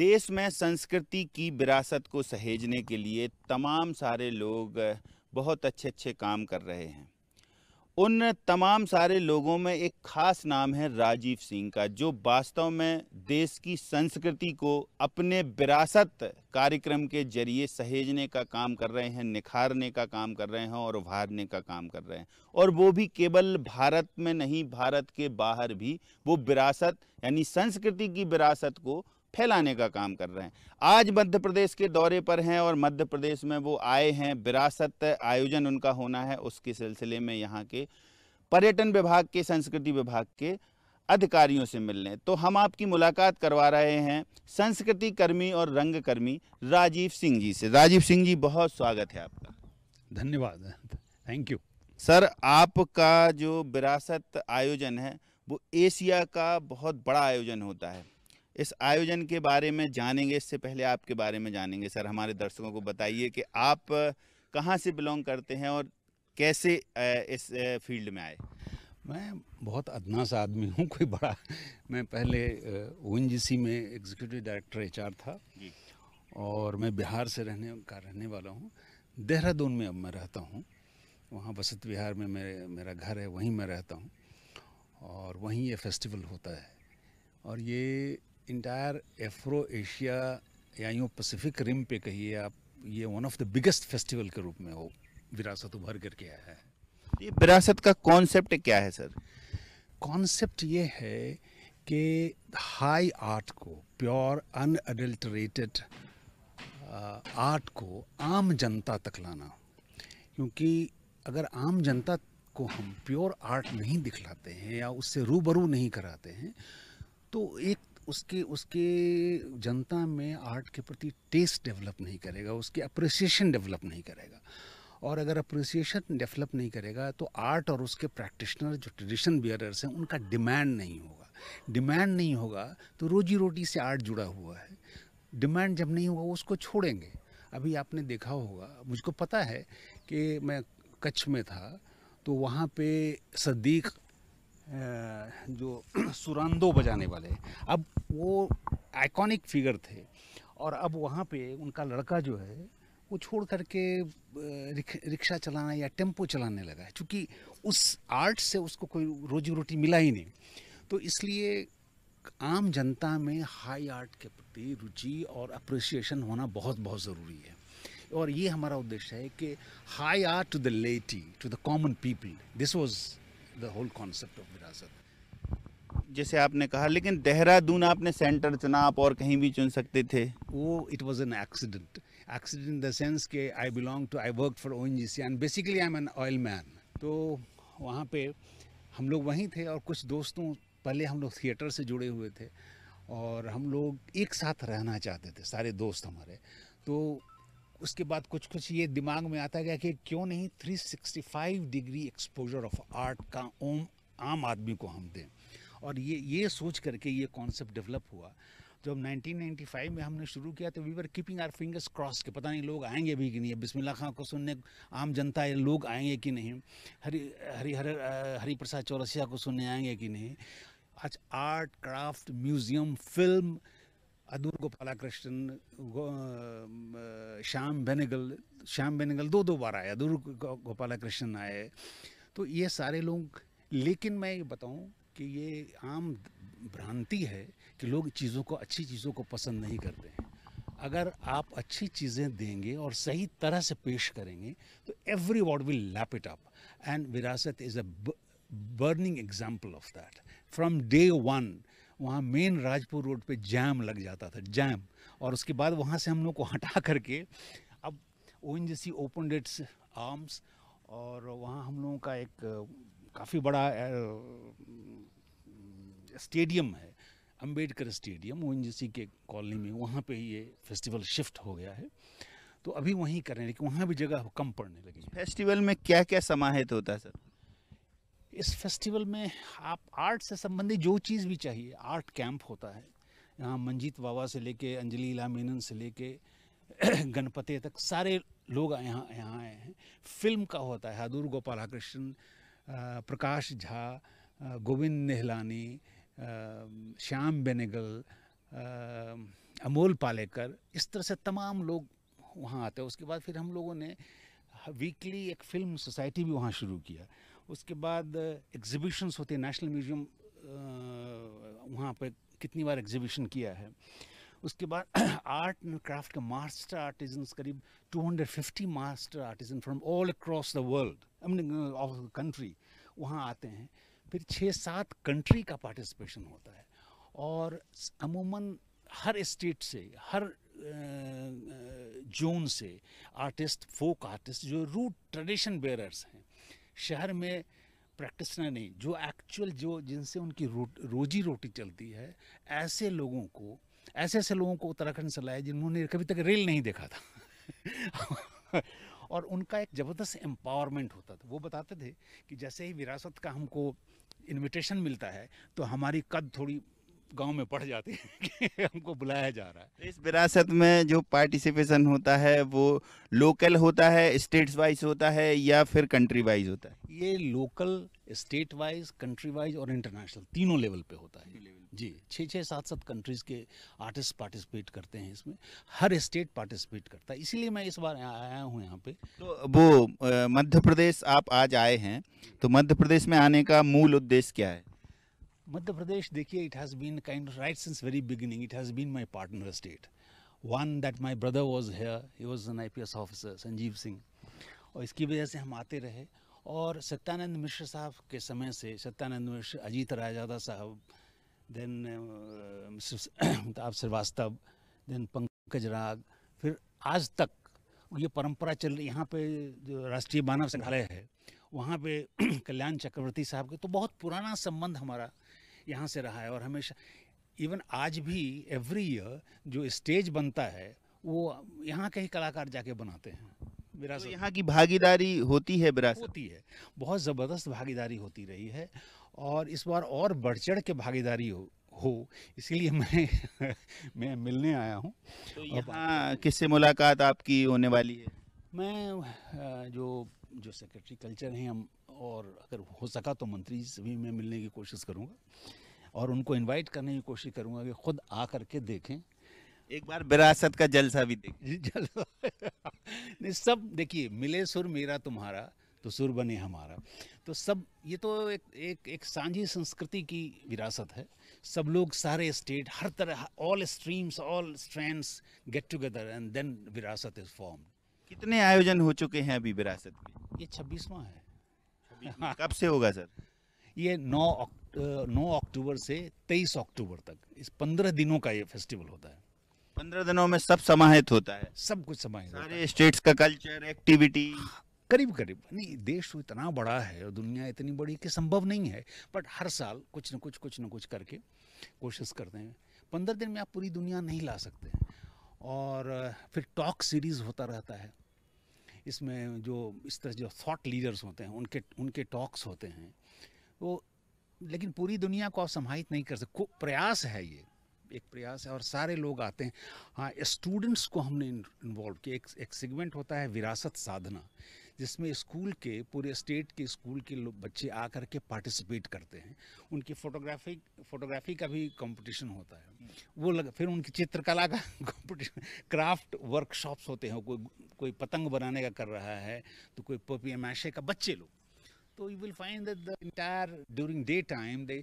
देश में संस्कृति की विरासत को सहेजने के लिए तमाम सारे लोग बहुत अच्छे अच्छे काम कर रहे हैं उन तमाम सारे लोगों में एक खास नाम है राजीव सिंह का जो वास्तव में देश की संस्कृति को अपने विरासत कार्यक्रम के जरिए सहेजने का काम कर रहे हैं निखारने का काम कर रहे हैं और उभारने का काम कर रहे हैं और वो भी केवल भारत में नहीं भारत के बाहर भी वो विरासत यानी संस्कृति की विरासत को फैलाने का काम कर रहे हैं आज मध्य प्रदेश के दौरे पर हैं और मध्य प्रदेश में वो आए हैं विरासत आयोजन उनका होना है उसके सिलसिले में यहाँ के पर्यटन विभाग के संस्कृति विभाग के अधिकारियों से मिलने तो हम आपकी मुलाकात करवा रहे हैं संस्कृति कर्मी और रंगकर्मी राजीव सिंह जी से राजीव सिंह जी बहुत स्वागत है आपका धन्यवाद थैंक यू सर आपका जो विरासत आयोजन है वो एशिया का बहुत बड़ा आयोजन होता है इस आयोजन के बारे में जानेंगे इससे पहले आपके बारे में जानेंगे सर हमारे दर्शकों को बताइए कि आप कहाँ से बिलोंग करते हैं और कैसे इस फील्ड में आए मैं बहुत अदना सा आदमी हूँ कोई बड़ा मैं पहले ओ में एग्जीक्यूटिव डायरेक्टर एच था और मैं बिहार से रहने का रहने वाला हूँ देहरादून में अब मैं रहता हूँ वहाँ बसंत विहार में मेरे मेरा घर है वहीं मैं रहता हूँ और वहीं ये फेस्टिवल होता है और ये इंटायर एफ्रो एशिया या यूँ पैसिफिक रिम पे कहिए आप ये one of the biggest festival के रूप में हो विरासत उभर करके आया है ये विरासत का कॉन्सेप्ट क्या है सर कॉन्सेप्ट ये है कि हाई आर्ट को प्योर अनअडल्टरेटेड आर्ट को आम जनता तक लाना क्योंकि अगर आम जनता को हम प्योर आर्ट नहीं दिखलाते हैं या उससे रूबरू नहीं कराते हैं तो एक उसके उसके जनता में आर्ट के प्रति टेस्ट डेवलप नहीं करेगा उसके अप्रिसिएशन डेवलप नहीं करेगा और अगर अप्रिसिएशन डेवलप नहीं करेगा तो आर्ट और उसके प्रैक्टिशनर जो ट्रेडिशन बियरर्स हैं उनका डिमांड नहीं होगा डिमांड नहीं होगा तो रोजी रोटी से आर्ट जुड़ा हुआ है डिमांड जब नहीं होगा उसको छोड़ेंगे अभी आपने देखा होगा मुझको पता है कि मैं कच्छ में था तो वहाँ पे सदीक जो सुरांदो बजाने वाले अब वो आइकॉनिक फिगर थे और अब वहाँ पे उनका लड़का जो है वो छोड़ करके रिक्शा चलाना या टेम्पो चलाने लगा है क्योंकि उस आर्ट से उसको कोई रोजी रोटी मिला ही नहीं तो इसलिए आम जनता में हाई आर्ट के प्रति रुचि और अप्रिसिएशन होना बहुत बहुत ज़रूरी है और ये हमारा उद्देश्य है कि high art to the laity to the common people this was the whole concept of Virasat जैसे आपने कहा लेकिन देहरादून आपने सेंटर चुना आप और कहीं भी चुन सकते थे वो it was an accident accident in the sense के I belong to I work for O N G C and basically I am an oil man तो वहाँ पे हम लोग वहीं थे और कुछ दोस्तों पहले हम लोग थिएटर से जुड़े हुए थे और हम लोग एक साथ रहना चाहते थे सारे दोस्त हमारे तो उसके बाद कुछ कुछ ये दिमाग में आता गया कि क्यों नहीं 365 डिग्री एक्सपोजर ऑफ आर्ट का ओम आम आदमी को हम दें और ये ये सोच करके ये कॉन्सेप्ट डेवलप हुआ जब 1995 में हमने शुरू किया तो we were keeping our fingers cross के पता नहीं लोग आएंगे भी कि नहीं बिस्मिल्लाह खां को सुनने आम जनता ये लोग आएंगे कि नहीं हरी हरी हर हरी प्रसाद चौरसिया को सुनने आएंगे कि नहीं आज art craft museum film Adoor Gopala Krishna गो, श्याम बेनेगल श्याम बेनेगल दो दो बार आए अदूर गो, गोपाला आए तो ये सारे लोग लेकिन मैं ये बताऊँ कि ये आम भ्रांति है कि लोग चीज़ों को अच्छी चीज़ों को पसंद नहीं करते हैं अगर आप अच्छी चीज़ें देंगे और सही तरह से पेश करेंगे तो every word will lap it up and Virasat is a burning example of that from day one वहाँ मेन राजपुर रोड पे जैम लग जाता था जैम और उसके बाद वहाँ से हम लोग को हटा करके अब O N open its arms और वहाँ हम लोगों का एक काफ़ी बड़ा स्टेडियम है अम्बेडकर स्टेडियम ओ के कॉलोनी में वहाँ पे ये फेस्टिवल शिफ्ट हो गया है तो अभी वहीं कर रहे हैं लेकिन वहाँ भी जगह कम पड़ने लगी फेस्टिवल में क्या क्या समाहित होता है सर इस फेस्टिवल में आप आर्ट से संबंधित जो चीज़ भी चाहिए आर्ट कैंप होता है यहाँ मंजीत बाबा से लेके अंजलि इला मेनन से लेके गणपति तक सारे लोग यहाँ यहाँ आए हैं फिल्म का होता है गोपाल कृष्ण प्रकाश झा गोविंद नेहलानी श्याम बेनेगल अमोल पालेकर इस तरह से तमाम लोग वहाँ आते हैं उसके बाद फिर हम लोगों ने वीकली एक फिल्म सोसाइटी भी वहाँ शुरू किया उसके बाद एग्जिबिशंस uh, होते हैं नेशनल म्यूजियम uh, वहाँ पर कितनी बार एग्जिबिशन किया है उसके बाद आर्ट एंड क्राफ्ट का मास्टर आर्टिजन करीब 250 master artisan from all across the world of country वहाँ आते हैं फिर छः सात कंट्री का पार्टिसिपेशन होता है और अमूमन हर स्टेट से हर जोन uh, से आर्टिस्ट फोक आर्टिस्ट जो रूट ट्रेडिशन बेरर्स हैं शहर में प्रैक्टिसनर नहीं जो एक्चुअल जो जिनसे उनकी रो, रोजी रोटी चलती है ऐसे लोगों को ऐसे ऐसे लोगों को उत्तराखंड से लाया जिन्होंने कभी तक रेल नहीं देखा था और उनका एक ज़बरदस्त एम्पावरमेंट होता था वो बताते थे कि जैसे ही विरासत का हमको इनविटेशन मिलता है तो हमारी कद थोड़ी गांव में पढ़ जाते हैं कि हमको बुलाया जा रहा है इस विरासत में जो पार्टिसिपेशन होता है वो लोकल होता है स्टेट्स वाइज होता है या फिर कंट्री वाइज होता है ये local state wise country wise और इंटरनेशनल तीनों लेवल पे होता है जी छः छः सात सात कंट्रीज़ के आर्टिस्ट पार्टिसिपेट करते हैं इसमें हर स्टेट पार्टिसिपेट करता है इसीलिए मैं इस बार आया हूँ यहाँ पे तो वो मध्य प्रदेश आप आज आए हैं तो मध्य प्रदेश में आने का मूल उद्देश्य क्या है मध्य प्रदेश देखिए, it has been kind of right since very beginning. It has been my partner state. One that my brother was here. He was an IPS officer Sanjeev Singh. और इसकी वजह से हम आते रहे और सत्यानंद मिश्र साहब के समय से सत्यानंद मिश्र अजीत रायजादा साहब then Amitabh uh, Srivastava then Pankaj Rag फिर आज तक ये परंपरा चल रही यहाँ पे जो राष्ट्रीय मानव संग्रहालय है वहाँ पे कल्याण चक्रवर्ती साहब के तो बहुत पुराना संबंध हमारा यहाँ से रहा है और हमेशा इवन आज भी एवरी ईयर जो स्टेज बनता है वो यहाँ के ही कलाकार जाके बनाते हैं विरासत तो यहाँ की भागीदारी होती है विरासत होती है बहुत ज़बरदस्त भागीदारी होती रही है और इस बार और बढ़ चढ़ के भागीदारी हो हो इसीलिए मैं मैं मिलने आया हूँ तो यहाँ किससे मुलाकात आपकी होने वाली है मैं जो जो सेक्रेटरी कल्चर हैं हम और अगर हो सका तो मंत्री भी मैं मिलने की कोशिश करूँगा और उनको इनवाइट करने की कोशिश करूँगा कि खुद आ करके देखें एक बार विरासत का जलसा भी जलसा नहीं सब देखिए मिले सुर मेरा तुम्हारा तो सुर बने हमारा तो सब ये तो एक एक एक सांझी संस्कृति की विरासत है सब लोग सारे स्टेट हर तरह all streams all strands get together and then Virasat is form कितने आयोजन हो चुके हैं अभी विरासत में ये छब्बीसवा है कब से होगा सर ये नौ नौ अक्टूबर से तेईस अक्टूबर तक इस पंद्रह दिनों का ये फेस्टिवल होता है पंद्रह दिनों में सब समाहित होता है सब कुछ समाहित सारे स्टेट्स का कल्चर एक्टिविटी करीब करीब नहीं देश तो इतना बड़ा है और दुनिया इतनी बड़ी कि संभव नहीं है बट हर साल कुछ न कुछ कुछ न कुछ करके कोशिश करते हैं पंद्रह दिन में आप पूरी दुनिया नहीं ला सकते और फिर टॉक सीरीज़ होता रहता है इसमें जो इस तरह जो थॉट लीडर्स होते हैं उनके उनके टॉक्स होते हैं वो लेकिन पूरी दुनिया को आप समाहित नहीं कर सकते प्रयास है ये एक प्रयास है और सारे लोग आते हैं हाँ स्टूडेंट्स को हमने इन्वॉल्व किया एक एक सेगमेंट होता है विरासत साधना जिसमें स्कूल के पूरे स्टेट के स्कूल के बच्चे आकर के पार्टिसिपेट करते हैं उनकी फोटोग्राफी फोटोग्राफी का भी कंपटीशन होता है वो लग फिर उनकी चित्रकला का कंपटीशन क्राफ्ट वर्कशॉप्स होते हैं कोई कोई पतंग बनाने का कर रहा है तो कोई पोपी मैशे का बच्चे लोग तो you will find that the entire during day time they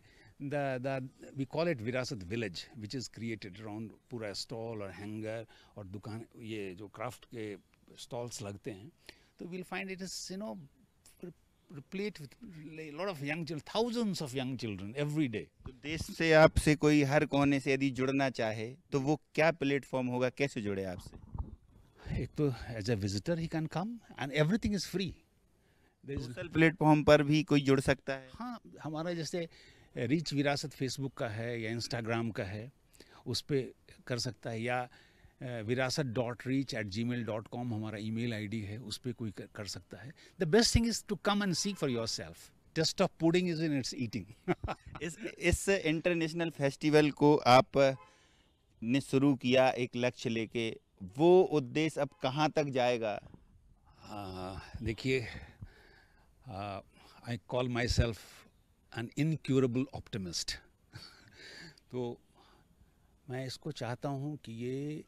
the, the we call it Virasat Village, which is created around पूरा stall और हैंगर और दुकान ये जो craft के stalls लगते हैं तो will find it is you know replete with lot of young young thousands of young children every day तो देश से आपसे कोई हर कोने से यदि जुड़ना चाहे तो वो क्या प्लेटफॉर्म होगा कैसे जुड़े आपसे एक तो as a visitor he can come and everything is free social platform पर भी कोई जुड़ सकता है हाँ हमारा जैसे रिच विरासत फेसबुक का है या इंस्टाग्राम का है उस पर कर सकता है या Virasat dot reach at Gmail dot com हमारा ई मेल आई डी है उस पर कोई कर, कर सकता है the best thing is to come and seek for yourself test of pudding is in its eating इस इस इंटरनेशनल फेस्टिवल को आप ने शुरू किया एक लक्ष्य लेके वो उद्देश्य अब कहाँ तक जाएगा देखिए I call myself an incurable optimist तो मैं इसको चाहता हूँ कि ये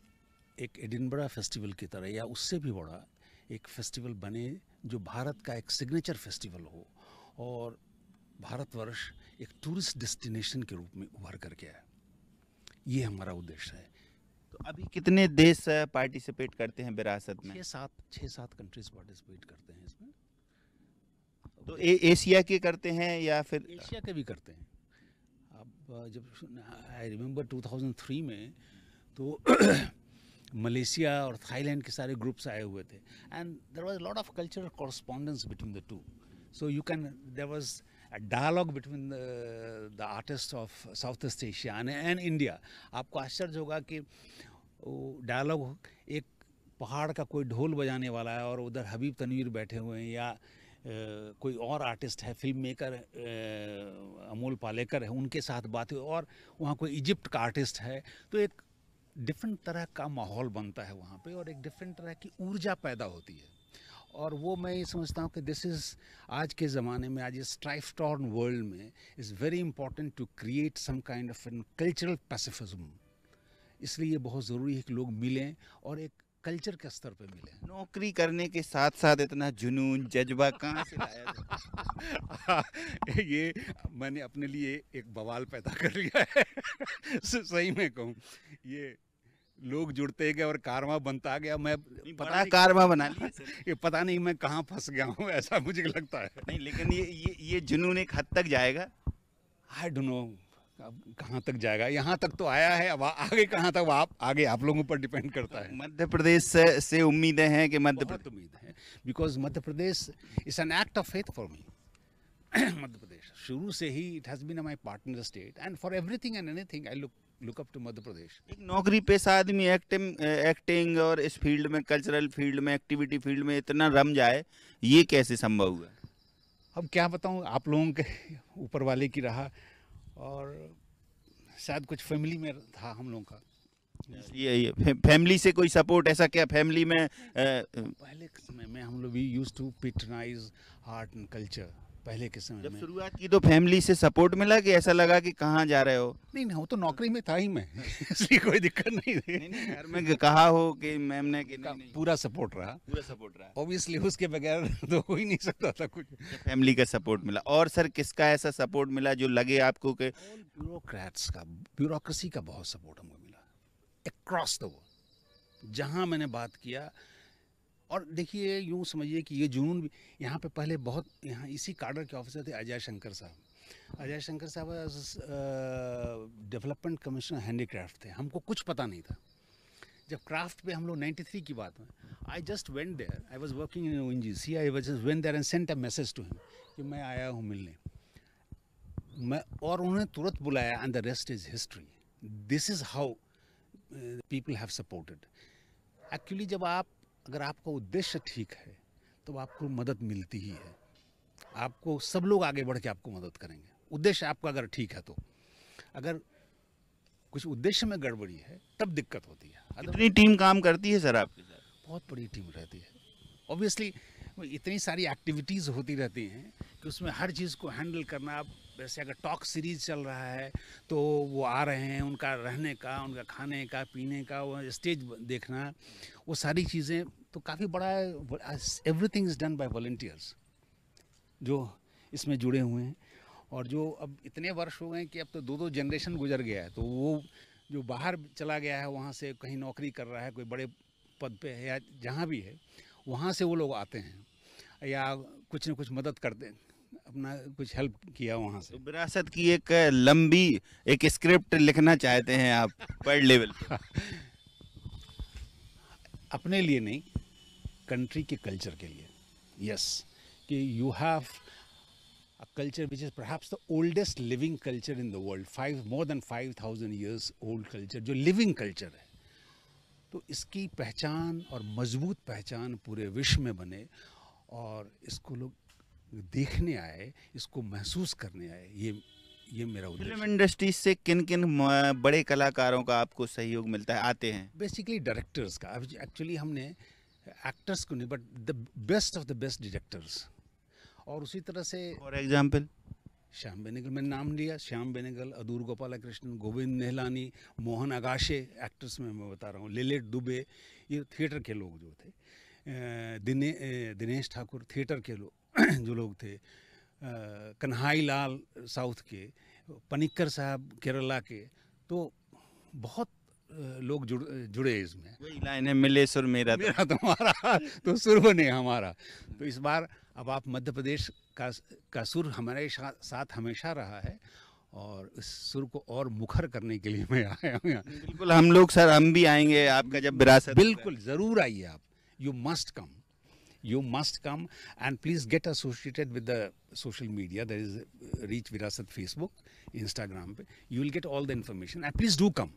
एक एडिनबरा फेस्टिवल की तरह या उससे भी बड़ा एक फेस्टिवल बने जो भारत का एक सिग्नेचर फेस्टिवल हो और भारतवर्ष एक टूरिस्ट डेस्टिनेशन के रूप में उभर करके है ये हमारा उद्देश्य है तो अभी कितने देश पार्टिसिपेट करते हैं विरासत में छः सात छः सात कंट्रीज पार्टिसिपेट करते हैं इसमें तो ए, एशिया के करते हैं या फिर एशिया के भी करते हैं अब जब आई रिमेम्बर 2003 में तो मलेशिया और थाईलैंड के सारे ग्रुप्स आए हुए थे and there was lot of cultural correspondence between the two so you can there was a dialogue between the artist of South East Asia and India आपको आश्चर्य होगा कि वो डायलॉग एक पहाड़ का कोई ढोल बजाने वाला है और उधर हबीब तनवीर बैठे हुए हैं या Uh, कोई और आर्टिस्ट है film maker uh, Amol Palekar है उनके साथ बात हुई और वहाँ कोई इजिप्ट का आर्टिस्ट है तो एक डिफरेंट तरह का माहौल बनता है वहाँ पे और एक डिफरेंट तरह की ऊर्जा पैदा होती है और वो मैं ये समझता हूँ कि दिस इज़ आज के ज़माने में आज इस ट्राइफटॉर्न वर्ल्ड में is very important to create some kind of an cultural pacifism इसलिए बहुत ज़रूरी है कि लोग मिलें और एक कल्चर के स्तर पे मिले नौकरी करने के साथ साथ इतना जुनून जज्बा कहाँ से लाया ये मैंने अपने लिए एक बवाल पैदा कर लिया है सही में कहूँ ये लोग जुड़ते गए और कारवा बनता गया मैं पता कारवा बना लिया ये पता नहीं मैं कहाँ फंस गया हूँ ऐसा मुझे लगता है नहीं लेकिन ये ये ये जुनून एक हद तक जाएगा आई डोंट नो अब कहाँ तक जाएगा यहाँ तक तो आया है अब आगे कहाँ तक आप आगे आप लोगों पर डिपेंड करता है मध्य प्रदेश से, से उम्मीदें हैं कि मध्य प्रदेश उम्मीद है because Madhya Pradesh is an act of faith for me Madhya Pradesh शुरू से ही it has been my partner state and for everything and anything I look look up to Madhya Pradesh एक नौकरी पेशा आदमी एक्टिंग एक्टिंग और इस फील्ड में कल्चरल फील्ड में एक्टिविटी फील्ड में इतना रम जाए ये कैसे संभव हुआ अब क्या बताऊँ आप लोगों के ऊपर वाले की रहा और शायद कुछ फैमिली में था हम लोगों का ये, ये फैमिली से कोई सपोर्ट ऐसा क्या फैमिली में आ, पहले समय में हम लोग भी use to patronize art and culture पहले के समय जब शुरुआत की तो फैमिली से सपोर्ट मिला कि ऐसा लगा कि कहाँ जा रहे हो नहीं ना वो तो नौकरी में था ही मैं इसलिए कोई दिक्कत नहीं थी घर में कहा हो कि मैम ने कि नहीं, नहीं। पूरा सपोर्ट रहा पूरा सपोर्ट रहा ऑब्वियसली उसके बगैर तो हो ही नहीं सकता था कुछ फैमिली का सपोर्ट मिला और सर किसका ऐसा सपोर्ट मिला जो लगे आपको कि ब्यूरोक्रेट्स का ब्यूरोक्रेसी का बहुत सपोर्ट हमको मिला एक्रॉस द वर्ल्ड जहाँ मैंने बात किया और देखिए यूँ समझिए कि ये जुनून भी यहाँ पे पहले बहुत यहाँ इसी कार्डर के ऑफिसर थे अजय शंकर साहब अजय शंकर साहब डेवलपमेंट कमिश्नर हैंडीक्राफ्ट थे हमको कुछ पता नहीं था जब क्राफ्ट पे हम लोग 93 की बात में I just went there I was working in O N G C I was just went there and sent a message to him कि मैं आया हूँ मिलने मैं और उन्होंने तुरंत बुलाया and the rest is history this is how people have supported actually जब आप अगर आपका उद्देश्य ठीक है तो आपको मदद मिलती ही है आपको सब लोग आगे बढ़ के आपको मदद करेंगे उद्देश्य आपका अगर ठीक है तो अगर कुछ उद्देश्य में गड़बड़ी है तब दिक्कत होती है इतनी टीम काम करती है सर आपके साथ बहुत बड़ी टीम रहती है ऑब्वियसली इतनी सारी एक्टिविटीज़ होती रहती हैं कि उसमें हर चीज़ को हैंडल करना जैसे अगर टॉक सीरीज चल रहा है तो वो आ रहे हैं उनका रहने का उनका खाने का पीने का वो स्टेज देखना वो सारी चीज़ें तो काफ़ी बड़ा everything is done by volunteers जो इसमें जुड़े हुए हैं और जो अब इतने वर्ष हो गए कि अब तो दो दो जनरेशन गुजर गया है तो वो जो बाहर चला गया है वहाँ से कहीं नौकरी कर रहा है कोई बड़े पद पे है या जहाँ भी है वहाँ से वो लोग आते हैं या कुछ न कुछ मदद करते अपना कुछ हेल्प किया वहाँ से तो विरासत की एक लंबी एक स्क्रिप्ट लिखना चाहते हैं आप वर्ल्ड लेवल अपने लिए नहीं कंट्री के कल्चर के लिए यस कि you have culture which is is the oldest living culture in the world five more than five thousand years old culture जो लिविंग कल्चर है तो इसकी पहचान और मजबूत पहचान पूरे विश्व में बने और इसको लोग देखने आए इसको महसूस करने आए ये ये मेरा उद्देश्य फिल्म इंडस्ट्री से किन किन बड़े कलाकारों का आपको सहयोग मिलता है आते हैं बेसिकली डायरेक्टर्स का एक्चुअली हमने एक्टर्स को नहीं but the best of the best directors और उसी तरह से फॉर एग्जाम्पल श्याम बेनेगल मैंने नाम लिया श्याम बेनेगल अधूर गोपाला कृष्ण गोविंद नेहलानी मोहन आगाशे एक्टर्स में मैं बता रहा हूँ लिलेट दुबे ये थिएटर के लोग जो थे दिने दिनेश ठाकुर थिएटर के लोग जो लोग थे कन्हाई लाल साउथ के पनिक्कर साहब केरला के तो बहुत लोग जुड़ जुड़े इसमें वही लाइन है मिले सुर मेरा तो। मेरा तुम्हारा तो, तो सुर बने हमारा तो इस बार अब आप मध्य प्रदेश का का सुर हमारे साथ हमेशा रहा है और इस सुर को और मुखर करने के लिए मैं आया हूँ बिल्कुल हम लोग सर हम भी आएंगे आपका जब विरासत बिल्कुल ज़रूर आइए आप you must come you must come and please get associated with the social media. There is Reach Virasat Facebook, Instagram पे. You will get all the information and please do come.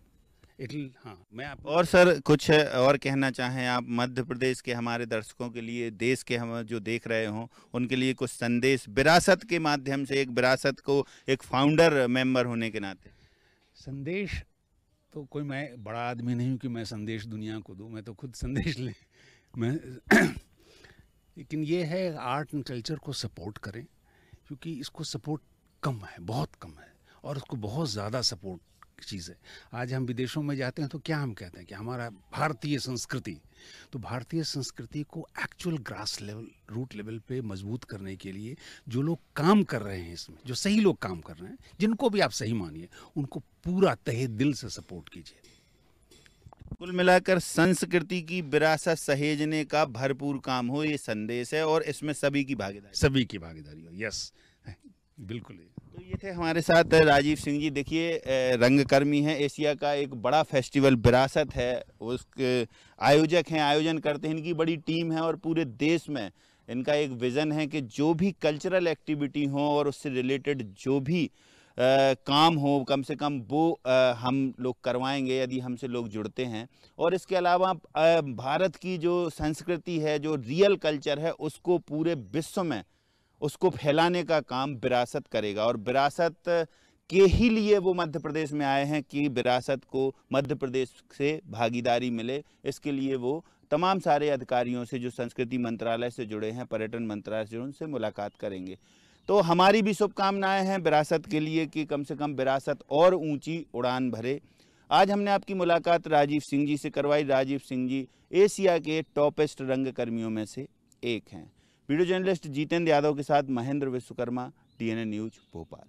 इटल हाँ मैं आप और सर कुछ और कहना चाहें आप मध्य प्रदेश के हमारे दर्शकों के लिए देश के हम जो देख रहे हों उनके लिए कुछ संदेश विरासत के माध्यम से एक विरासत को एक फाउंडर मेंबर होने के नाते संदेश तो कोई मैं बड़ा आदमी नहीं हूँ कि मैं संदेश दुनिया को दूँ मैं तो खुद संदेश ले मैं लेकिन ये है आर्ट एंड कल्चर को सपोर्ट करें क्योंकि इसको सपोर्ट कम है बहुत कम है और उसको बहुत ज़्यादा सपोर्ट चीज़ है आज हम विदेशों में जाते हैं तो क्या हम कहते हैं कि हमारा भारतीय संस्कृति तो भारतीय संस्कृति को actual grass level root level पे मजबूत करने के लिए जो लोग काम कर रहे हैं इसमें जो सही लोग काम कर रहे हैं जिनको भी आप सही मानिए उनको पूरा तहे दिल से सपोर्ट कीजिए कुल मिलाकर संस्कृति की विरासत सहेजने का भरपूर काम हो ये संदेश है और इसमें सभी की भागीदारी सभी की भागीदारी हो यस बिल्कुल तो ये थे हमारे साथ राजीव सिंह जी देखिए रंगकर्मी हैं एशिया का एक बड़ा फेस्टिवल विरासत है उसके आयोजक हैं आयोजन करते हैं इनकी बड़ी टीम है और पूरे देश में इनका एक विज़न है कि जो भी कल्चरल एक्टिविटी हो और उससे रिलेटेड जो भी काम हो कम से कम वो आ, हम लोग करवाएंगे यदि हमसे लोग जुड़ते हैं और इसके अलावा भारत की जो संस्कृति है जो रियल कल्चर है उसको पूरे विश्व में उसको फैलाने का काम विरासत करेगा और विरासत के ही लिए वो मध्य प्रदेश में आए हैं कि विरासत को मध्य प्रदेश से भागीदारी मिले इसके लिए वो तमाम सारे अधिकारियों से जो संस्कृति मंत्रालय से जुड़े हैं पर्यटन मंत्रालय से उनसे मुलाकात करेंगे तो हमारी भी शुभकामनाएं हैं विरासत के लिए कि कम से कम विरासत और ऊंची उड़ान भरे आज हमने आपकी मुलाकात राजीव सिंह जी से करवाई राजीव सिंह जी एशिया के टॉपेस्ट रंगकर्मियों में से एक हैं वीडियो जर्नलिस्ट जीतेंद्र यादव के साथ महेंद्र विश्वकर्मा डीएनए न्यूज भोपाल